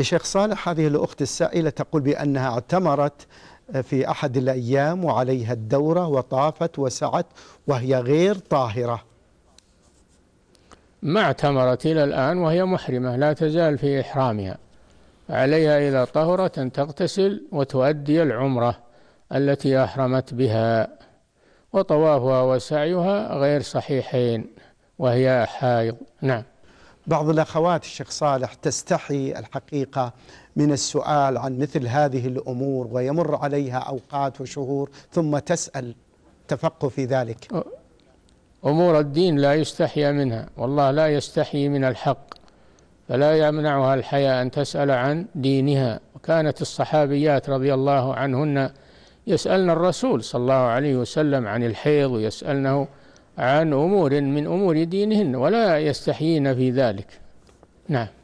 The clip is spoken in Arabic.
الشيخ صالح هذه الأخت السائلة تقول بأنها اعتمرت آه، في أحد الأيام وعليها الدورة وطافت وسعت وهي غير طاهرة ما اعتمرت إلى الآن وهي محرمة لا تزال في إحرامها عليها إذا طهرت أن تغتسل وتؤدي العمرة التي أحرمت بها وطوافها وسعيها غير صحيحين وهي حائض نعم بعض الأخوات الشيخ صالح تستحي الحقيقة من السؤال عن مثل هذه الأمور ويمر عليها أوقات وشهور ثم تسأل تفقه في ذلك أمور الدين لا يستحي منها والله لا يستحيي من الحق فلا يمنعها الحياء أن تسأل عن دينها وكانت الصحابيات رضي الله عنهن يسألن الرسول صلى الله عليه وسلم عن الحيض ويسألنه عن أمور من أمور دينهن ولا يستحيين في ذلك نعم